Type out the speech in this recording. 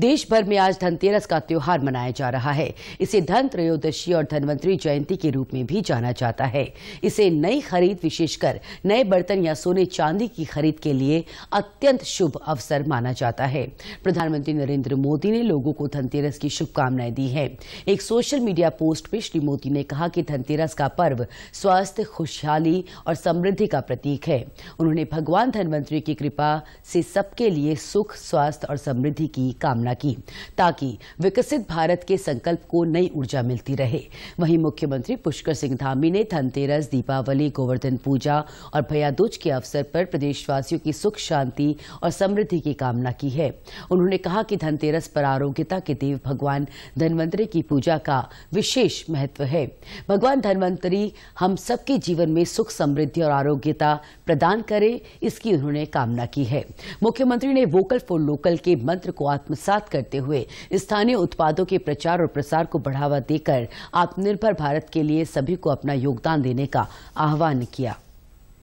देश भर में आज धनतेरस का त्यौहार मनाया जा रहा है इसे धन त्रयोदशी और धनवंतरी जयंती के रूप में भी जाना जाता है इसे नई खरीद विशेषकर नए बर्तन या सोने चांदी की खरीद के लिए अत्यंत शुभ अवसर माना जाता है प्रधानमंत्री नरेंद्र मोदी ने लोगों को धनतेरस की शुभकामनाएं दी है एक सोशल मीडिया पोस्ट में श्री मोदी ने कहा कि धनतेरस का पर्व स्वास्थ्य खुशहाली और समृद्धि का प्रतीक है उन्होंने भगवान धनवंतरी की कृपा से सबके लिए सुख स्वास्थ्य और समृद्धि की कामना कामना की ताकि विकसित भारत के संकल्प को नई ऊर्जा मिलती रहे वहीं मुख्यमंत्री पुष्कर सिंह धामी ने धनतेरस दीपावली गोवर्धन पूजा और भयादूज के अवसर पर प्रदेशवासियों की सुख शांति और समृद्धि की कामना की है उन्होंने कहा कि धनतेरस पर आरोग्यता के देव भगवान धनवंतरी की पूजा का विशेष महत्व है भगवान धनवंतरी हम सबके जीवन में सुख समृद्धि और आरोग्यता प्रदान करें इसकी उन्होंने कामना की है मुख्यमंत्री ने वोकल फॉर लोकल के मंत्र को आत्मसात बात करते हुए स्थानीय उत्पादों के प्रचार और प्रसार को बढ़ावा देकर आत्मनिर्भर भारत के लिए सभी को अपना योगदान देने का आह्वान किया